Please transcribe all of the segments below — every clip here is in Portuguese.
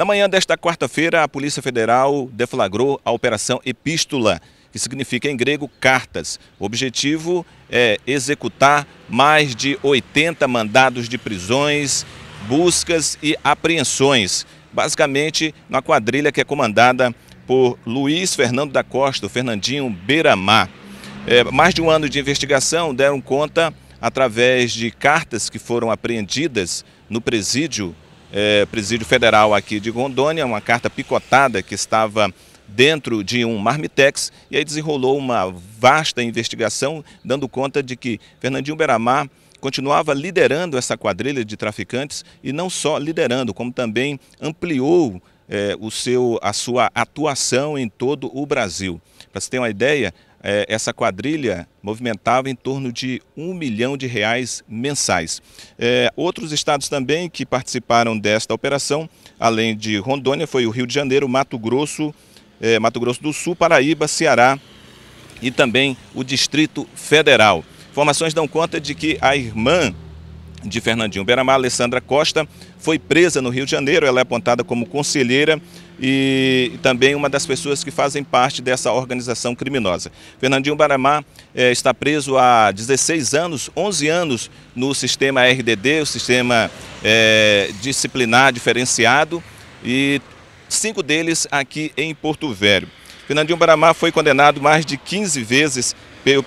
Na manhã desta quarta-feira, a Polícia Federal deflagrou a Operação Epístola, que significa em grego cartas. O objetivo é executar mais de 80 mandados de prisões, buscas e apreensões, basicamente na quadrilha que é comandada por Luiz Fernando da Costa, o Fernandinho Beiramar. É, mais de um ano de investigação deram conta através de cartas que foram apreendidas no presídio é, presídio federal aqui de Rondônia, uma carta picotada que estava dentro de um marmitex e aí desenrolou uma vasta investigação, dando conta de que Fernandinho Beramar continuava liderando essa quadrilha de traficantes e não só liderando, como também ampliou é, o seu, a sua atuação em todo o Brasil. Para você ter uma ideia, é, essa quadrilha movimentava em torno de um milhão de reais mensais. É, outros estados também que participaram desta operação, além de Rondônia, foi o Rio de Janeiro, Mato Grosso, é, Mato Grosso do Sul, Paraíba, Ceará e também o Distrito Federal. Informações dão conta de que a irmã de Fernandinho Beramar, Alessandra Costa, foi presa no Rio de Janeiro. Ela é apontada como conselheira e também uma das pessoas que fazem parte dessa organização criminosa. Fernandinho Baramá eh, está preso há 16 anos, 11 anos no sistema RDD, o sistema eh, disciplinar diferenciado, e cinco deles aqui em Porto Velho. Fernandinho Baramá foi condenado mais de 15 vezes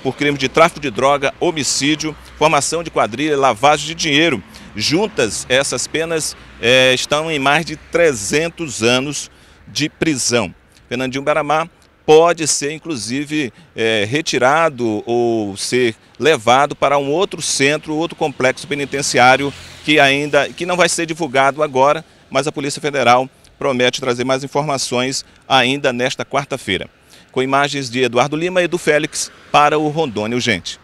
por crimes de tráfico de droga, homicídio, formação de quadrilha, lavagem de dinheiro. Juntas, essas penas eh, estão em mais de 300 anos de prisão. Fernandinho Baramá pode ser, inclusive, é, retirado ou ser levado para um outro centro, outro complexo penitenciário que ainda que não vai ser divulgado agora, mas a Polícia Federal promete trazer mais informações ainda nesta quarta-feira. Com imagens de Eduardo Lima e do Félix para o Rondônia Urgente.